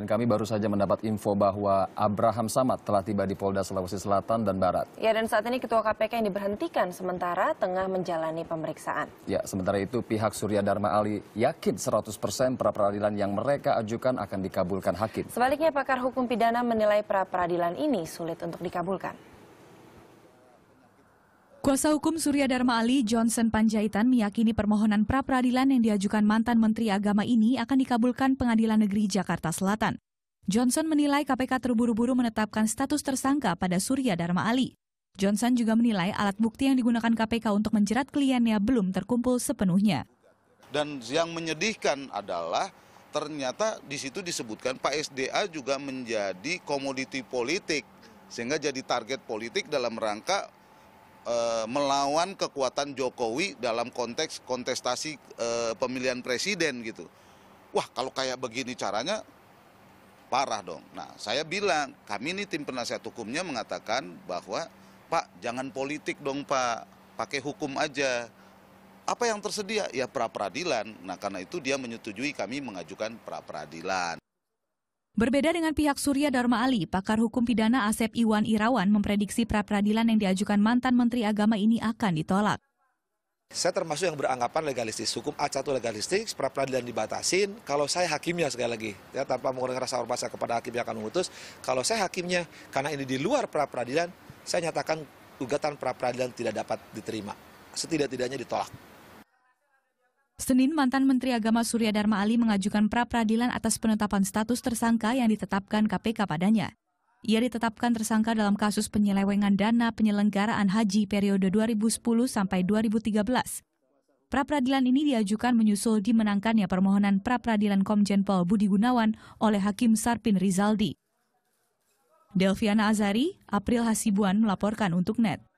Dan kami baru saja mendapat info bahwa Abraham Samad telah tiba di Polda Sulawesi Selatan dan Barat. Ya, dan saat ini Ketua KPK yang diberhentikan sementara tengah menjalani pemeriksaan. Ya, sementara itu pihak Surya Dharma Ali yakin 100% pra-peradilan yang mereka ajukan akan dikabulkan hakim. Sebaliknya pakar hukum pidana menilai pra-peradilan ini sulit untuk dikabulkan. Kuasa hukum Surya Dharma Ali, Johnson Panjaitan, meyakini permohonan pra-peradilan yang diajukan mantan Menteri Agama ini akan dikabulkan Pengadilan Negeri Jakarta Selatan. Johnson menilai KPK terburu-buru menetapkan status tersangka pada Surya Dharma Ali. Johnson juga menilai alat bukti yang digunakan KPK untuk menjerat kliennya belum terkumpul sepenuhnya. Dan yang menyedihkan adalah ternyata di situ disebutkan Pak SDA juga menjadi komoditi politik sehingga jadi target politik dalam rangka Eh, melawan kekuatan Jokowi dalam konteks kontestasi e, pemilihan presiden gitu. Wah, kalau kayak begini caranya parah dong. Nah, saya bilang, kami ini tim penasihat hukumnya mengatakan bahwa, Pak, jangan politik dong, Pak. Pakai hukum aja. Apa yang tersedia? Ya pra peradilan. Nah, karena itu dia menyetujui kami mengajukan pra peradilan. Berbeda dengan pihak Surya Dharma Ali, pakar hukum pidana Asep Iwan Irawan memprediksi pra-peradilan yang diajukan mantan Menteri Agama ini akan ditolak. Saya termasuk yang beranggapan legalistis. Hukum A1 legalistik, pra peradilan dibatasin. Kalau saya hakimnya sekali lagi, ya, tanpa mengurangi rasa hormat saya kepada hakim yang akan memutus. Kalau saya hakimnya, karena ini di luar pra peradilan, saya nyatakan gugatan pra peradilan tidak dapat diterima. Setidak-tidaknya ditolak. Senin, mantan Menteri Agama Surya Dharma Ali mengajukan pra-peradilan atas penetapan status tersangka yang ditetapkan KPK padanya. Ia ditetapkan tersangka dalam kasus penyelewengan dana penyelenggaraan haji periode 2010 sampai 2013. Pra-peradilan ini diajukan menyusul dimenangkannya permohonan pra-peradilan Komjen Pol Budi Gunawan oleh Hakim Sarpin Rizaldi. Delviana Azari, April Hasibuan melaporkan untuk NET.